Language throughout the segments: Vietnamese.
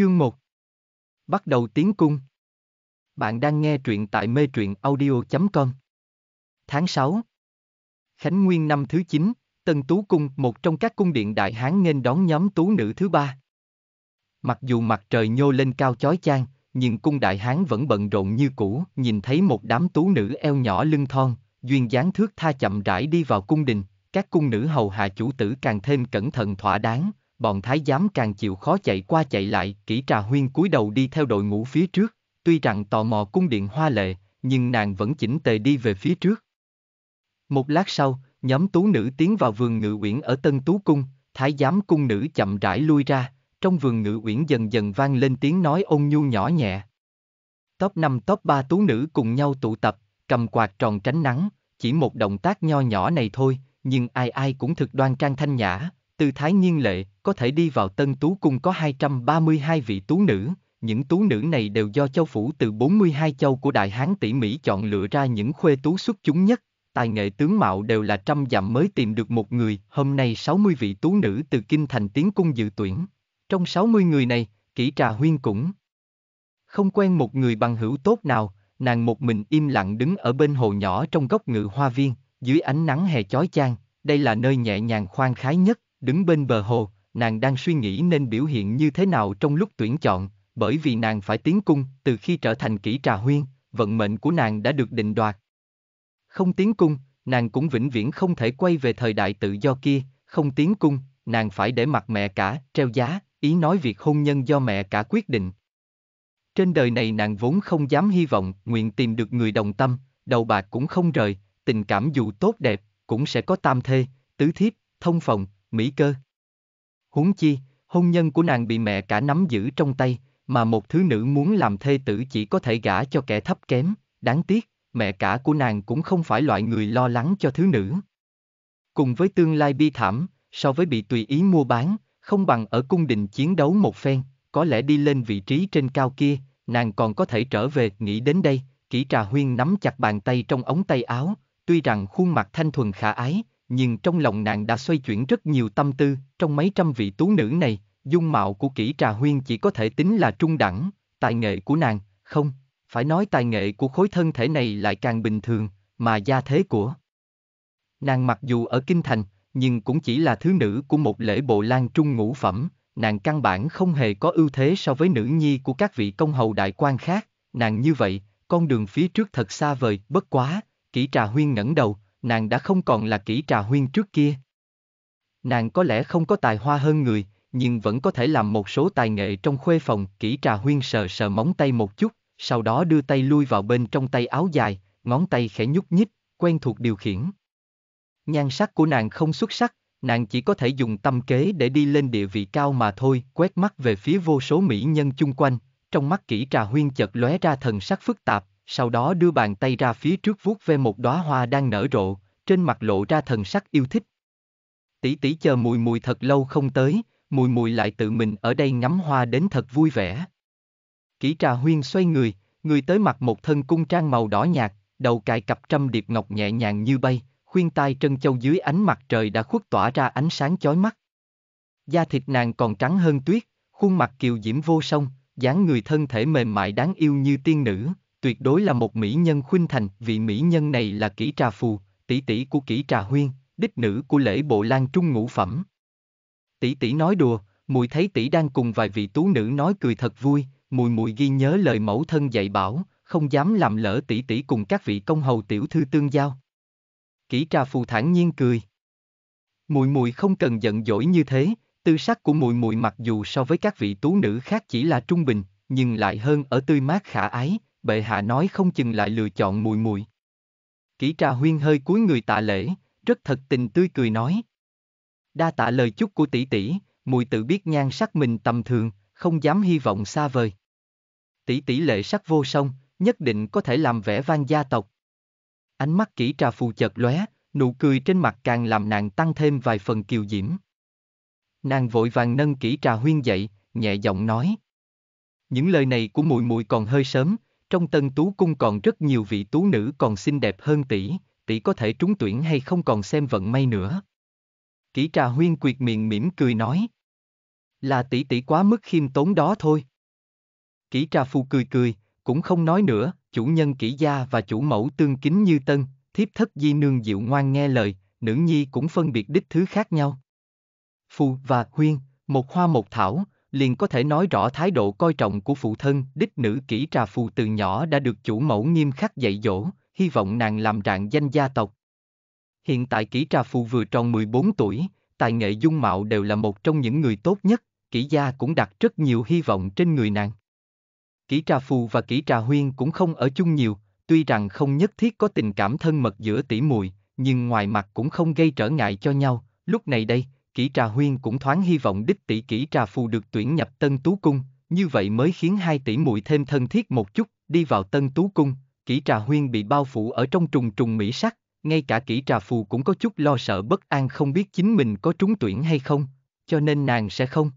Chương 1 Bắt đầu tiến cung Bạn đang nghe truyện tại mê truyện audio.com Tháng 6 Khánh Nguyên năm thứ 9, Tân Tú Cung một trong các cung điện đại hán nên đón nhóm tú nữ thứ ba. Mặc dù mặt trời nhô lên cao chói chang, nhưng cung đại hán vẫn bận rộn như cũ, nhìn thấy một đám tú nữ eo nhỏ lưng thon, duyên dáng thước tha chậm rãi đi vào cung đình, các cung nữ hầu hạ chủ tử càng thêm cẩn thận thỏa đáng, bọn thái giám càng chịu khó chạy qua chạy lại, kỹ trà huyên cúi đầu đi theo đội ngũ phía trước, tuy rằng tò mò cung điện hoa lệ, nhưng nàng vẫn chỉnh tề đi về phía trước. Một lát sau, nhóm tú nữ tiến vào vườn ngự uyển ở Tân Tú Cung, thái giám cung nữ chậm rãi lui ra, trong vườn ngự uyển dần dần vang lên tiếng nói ôn nhu nhỏ nhẹ. Top 5 top 3 tú nữ cùng nhau tụ tập, cầm quạt tròn tránh nắng, chỉ một động tác nho nhỏ này thôi, nhưng ai ai cũng thực đoan trang thanh nhã, Tư thái nghiêng lệ, có thể đi vào tân tú cung có 232 vị tú nữ, những tú nữ này đều do châu phủ từ 42 châu của Đại Hán tỉ Mỹ chọn lựa ra những khuê tú xuất chúng nhất, tài nghệ tướng mạo đều là trăm dặm mới tìm được một người, hôm nay 60 vị tú nữ từ Kinh Thành Tiến Cung dự tuyển. Trong 60 người này, kỹ trà huyên cũng không quen một người bằng hữu tốt nào, nàng một mình im lặng đứng ở bên hồ nhỏ trong góc ngự hoa viên, dưới ánh nắng hè chói chang, đây là nơi nhẹ nhàng khoan khái nhất, Đứng bên bờ hồ, nàng đang suy nghĩ nên biểu hiện như thế nào trong lúc tuyển chọn, bởi vì nàng phải tiến cung, từ khi trở thành kỹ trà huyên, vận mệnh của nàng đã được định đoạt. Không tiến cung, nàng cũng vĩnh viễn không thể quay về thời đại tự do kia, không tiến cung, nàng phải để mặt mẹ cả, treo giá, ý nói việc hôn nhân do mẹ cả quyết định. Trên đời này nàng vốn không dám hy vọng, nguyện tìm được người đồng tâm, đầu bạc cũng không rời, tình cảm dù tốt đẹp, cũng sẽ có tam thê, tứ thiếp, thông phòng, Mỹ cơ. Huống chi, hôn nhân của nàng bị mẹ cả nắm giữ trong tay, mà một thứ nữ muốn làm thê tử chỉ có thể gả cho kẻ thấp kém, đáng tiếc, mẹ cả của nàng cũng không phải loại người lo lắng cho thứ nữ. Cùng với tương lai bi thảm, so với bị tùy ý mua bán, không bằng ở cung đình chiến đấu một phen, có lẽ đi lên vị trí trên cao kia, nàng còn có thể trở về, nghĩ đến đây, kỹ trà huyên nắm chặt bàn tay trong ống tay áo, tuy rằng khuôn mặt thanh thuần khả ái, nhưng trong lòng nàng đã xoay chuyển rất nhiều tâm tư, trong mấy trăm vị tú nữ này, dung mạo của kỹ trà huyên chỉ có thể tính là trung đẳng, tài nghệ của nàng, không, phải nói tài nghệ của khối thân thể này lại càng bình thường, mà gia thế của. Nàng mặc dù ở Kinh Thành, nhưng cũng chỉ là thứ nữ của một lễ bộ lan trung ngũ phẩm, nàng căn bản không hề có ưu thế so với nữ nhi của các vị công hầu đại quan khác, nàng như vậy, con đường phía trước thật xa vời, bất quá, kỹ trà huyên ngẩng đầu, nàng đã không còn là kỹ trà huyên trước kia. Nàng có lẽ không có tài hoa hơn người, nhưng vẫn có thể làm một số tài nghệ trong khuê phòng, kỹ trà huyên sờ sờ móng tay một chút, sau đó đưa tay lui vào bên trong tay áo dài, ngón tay khẽ nhúc nhích, quen thuộc điều khiển. Nhan sắc của nàng không xuất sắc, nàng chỉ có thể dùng tâm kế để đi lên địa vị cao mà thôi, quét mắt về phía vô số mỹ nhân chung quanh, trong mắt kỹ trà huyên chợt lóe ra thần sắc phức tạp, sau đó đưa bàn tay ra phía trước vuốt ve một đóa hoa đang nở rộ, trên mặt lộ ra thần sắc yêu thích. Tỷ tỷ chờ mùi mùi thật lâu không tới, mùi mùi lại tự mình ở đây ngắm hoa đến thật vui vẻ. Kỷ trà huyên xoay người, người tới mặc một thân cung trang màu đỏ nhạt, đầu cài cặp trăm điệp ngọc nhẹ nhàng như bay, khuyên tai trân châu dưới ánh mặt trời đã khuất tỏa ra ánh sáng chói mắt. Da thịt nàng còn trắng hơn tuyết, khuôn mặt kiều diễm vô song, dáng người thân thể mềm mại đáng yêu như tiên nữ tuyệt đối là một mỹ nhân khuynh thành, vị mỹ nhân này là kỹ trà phù, tỷ tỷ của kỹ trà huyên, đích nữ của lễ bộ lan trung ngũ phẩm. Tỷ tỷ nói đùa, mùi thấy tỷ đang cùng vài vị tú nữ nói cười thật vui, mùi mùi ghi nhớ lời mẫu thân dạy bảo, không dám làm lỡ tỷ tỷ cùng các vị công hầu tiểu thư tương giao. Kỹ trà phù thản nhiên cười. Mùi mùi không cần giận dỗi như thế, tư sắc của mùi mùi mặc dù so với các vị tú nữ khác chỉ là trung bình, nhưng lại hơn ở tươi mát khả ái, bệ hạ nói không chừng lại lựa chọn mùi mùi. Kỷ trà huyên hơi cúi người tạ lễ, rất thật tình tươi cười nói. Đa tạ lời chúc của tỷ tỷ, mùi tự biết nhan sắc mình tầm thường, không dám hy vọng xa vời. Tỷ tỷ lệ sắc vô song, nhất định có thể làm vẻ vang gia tộc. Ánh mắt kỹ trà phù chợt lóe, nụ cười trên mặt càng làm nàng tăng thêm vài phần kiều diễm. Nàng vội vàng nâng kỹ trà huyên dậy, nhẹ giọng nói. Những lời này của mùi mùi còn hơi sớm, trong tân tú cung còn rất nhiều vị tú nữ còn xinh đẹp hơn tỷ, tỷ có thể trúng tuyển hay không còn xem vận may nữa. Kỷ trà huyên quyệt miệng mỉm cười nói. Là tỷ tỷ quá mức khiêm tốn đó thôi. Kỷ trà phu cười cười, cũng không nói nữa, chủ nhân kỷ gia và chủ mẫu tương kính như tân, thiếp thất di nương dịu ngoan nghe lời, nữ nhi cũng phân biệt đích thứ khác nhau. Phu và huyên, một hoa một thảo, liền có thể nói rõ thái độ coi trọng của phụ thân, đích nữ kỹ trà phù từ nhỏ đã được chủ mẫu nghiêm khắc dạy dỗ, hy vọng nàng làm rạng danh gia tộc. Hiện tại kỹ trà phù vừa tròn 14 tuổi, tài nghệ dung mạo đều là một trong những người tốt nhất, kỹ gia cũng đặt rất nhiều hy vọng trên người nàng. Kỹ trà phù và kỹ trà huyên cũng không ở chung nhiều, tuy rằng không nhất thiết có tình cảm thân mật giữa tỷ muội, nhưng ngoài mặt cũng không gây trở ngại cho nhau, lúc này đây, kỹ trà huyên cũng thoáng hy vọng đích tỷ kỹ trà phù được tuyển nhập tân tú cung, như vậy mới khiến hai tỷ muội thêm thân thiết một chút, đi vào tân tú cung, kỹ trà huyên bị bao phủ ở trong trùng trùng mỹ sắc, ngay cả kỹ trà phù cũng có chút lo sợ bất an không biết chính mình có trúng tuyển hay không, cho nên nàng sẽ không.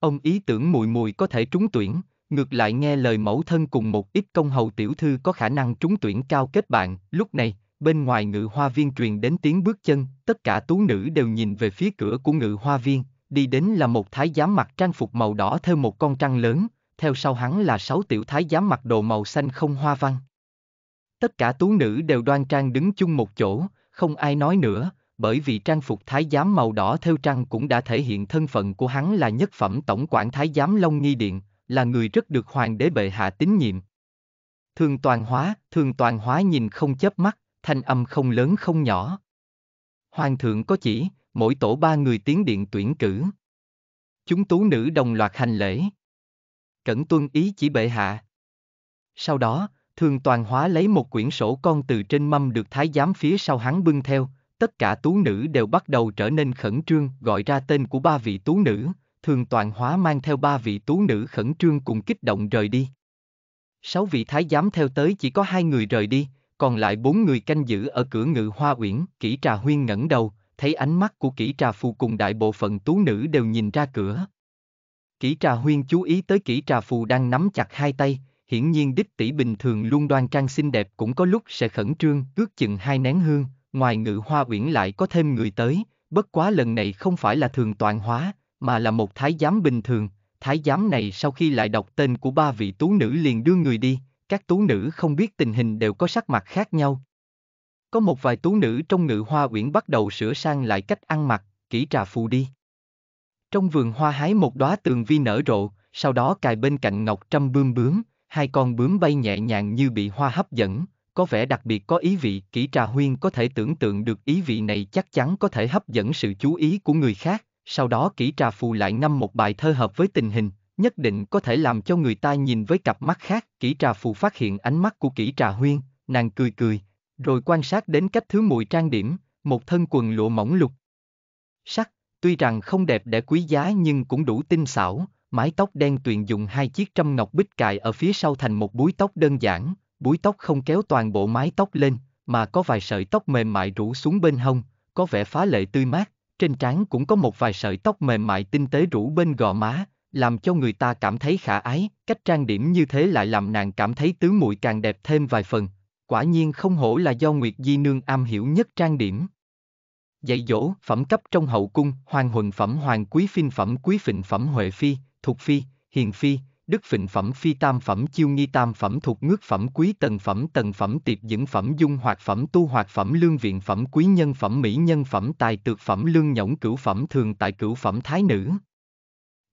Ông ý tưởng mùi mùi có thể trúng tuyển, ngược lại nghe lời mẫu thân cùng một ít công hầu tiểu thư có khả năng trúng tuyển cao kết bạn, lúc này, bên ngoài ngự hoa viên truyền đến tiếng bước chân, tất cả tú nữ đều nhìn về phía cửa của ngự hoa viên, đi đến là một thái giám mặc trang phục màu đỏ theo một con trăng lớn, theo sau hắn là sáu tiểu thái giám mặc đồ màu xanh không hoa văn. Tất cả tú nữ đều đoan trang đứng chung một chỗ, không ai nói nữa, bởi vì trang phục thái giám màu đỏ theo trăng cũng đã thể hiện thân phận của hắn là nhất phẩm tổng quản thái giám Long Nghi Điện, là người rất được hoàng đế bệ hạ tín nhiệm. Thường toàn hóa, thường toàn hóa nhìn không chớp mắt, thanh âm không lớn không nhỏ. Hoàng thượng có chỉ, mỗi tổ ba người tiến điện tuyển cử. Chúng tú nữ đồng loạt hành lễ. Cẩn tuân ý chỉ bệ hạ. Sau đó, thường toàn hóa lấy một quyển sổ con từ trên mâm được thái giám phía sau hắn bưng theo, tất cả tú nữ đều bắt đầu trở nên khẩn trương gọi ra tên của ba vị tú nữ, thường toàn hóa mang theo ba vị tú nữ khẩn trương cùng kích động rời đi. Sáu vị thái giám theo tới chỉ có hai người rời đi, còn lại bốn người canh giữ ở cửa ngự hoa uyển, kỹ trà huyên ngẩng đầu, thấy ánh mắt của kỹ trà phù cùng đại bộ phận tú nữ đều nhìn ra cửa. Kỹ trà huyên chú ý tới kỹ trà phù đang nắm chặt hai tay, hiển nhiên đích tỷ bình thường luôn đoan trang xinh đẹp cũng có lúc sẽ khẩn trương, ước chừng hai nén hương, ngoài ngự hoa uyển lại có thêm người tới, bất quá lần này không phải là thường toàn hóa, mà là một thái giám bình thường, thái giám này sau khi lại đọc tên của ba vị tú nữ liền đưa người đi, các tú nữ không biết tình hình đều có sắc mặt khác nhau. Có một vài tú nữ trong ngự hoa uyển bắt đầu sửa sang lại cách ăn mặc, kỹ trà phù đi. Trong vườn hoa hái một đóa tường vi nở rộ, sau đó cài bên cạnh ngọc trăm bươm bướm, hai con bướm bay nhẹ nhàng như bị hoa hấp dẫn, có vẻ đặc biệt có ý vị, kỹ trà huyên có thể tưởng tượng được ý vị này chắc chắn có thể hấp dẫn sự chú ý của người khác, sau đó kỹ trà phù lại ngâm một bài thơ hợp với tình hình, nhất định có thể làm cho người ta nhìn với cặp mắt khác. Kỷ trà phù phát hiện ánh mắt của kỷ trà huyên, nàng cười cười, rồi quan sát đến cách thứ mùi trang điểm, một thân quần lụa mỏng lục. Sắc, tuy rằng không đẹp để quý giá nhưng cũng đủ tinh xảo, mái tóc đen tuyền dùng hai chiếc trăm ngọc bích cài ở phía sau thành một búi tóc đơn giản, búi tóc không kéo toàn bộ mái tóc lên, mà có vài sợi tóc mềm mại rủ xuống bên hông, có vẻ phá lệ tươi mát, trên trán cũng có một vài sợi tóc mềm mại tinh tế rủ bên gò má, làm cho người ta cảm thấy khả ái, cách trang điểm như thế lại làm nàng cảm thấy tứ muội càng đẹp thêm vài phần, quả nhiên không hổ là do Nguyệt Di Nương am hiểu nhất trang điểm. Dạy dỗ, phẩm cấp trong hậu cung, hoàng huần phẩm hoàng quý phiên phẩm quý phịnh phẩm huệ phi, thuộc phi, hiền phi, đức phịnh phẩm phi tam phẩm chiêu nghi tam phẩm thuộc ngước phẩm quý tần phẩm tần phẩm tiệp dưỡng phẩm dung hoạt phẩm tu hoạt phẩm lương viện phẩm quý nhân phẩm mỹ nhân phẩm tài tược phẩm lương nhõng cửu phẩm thường tại cửu phẩm thái nữ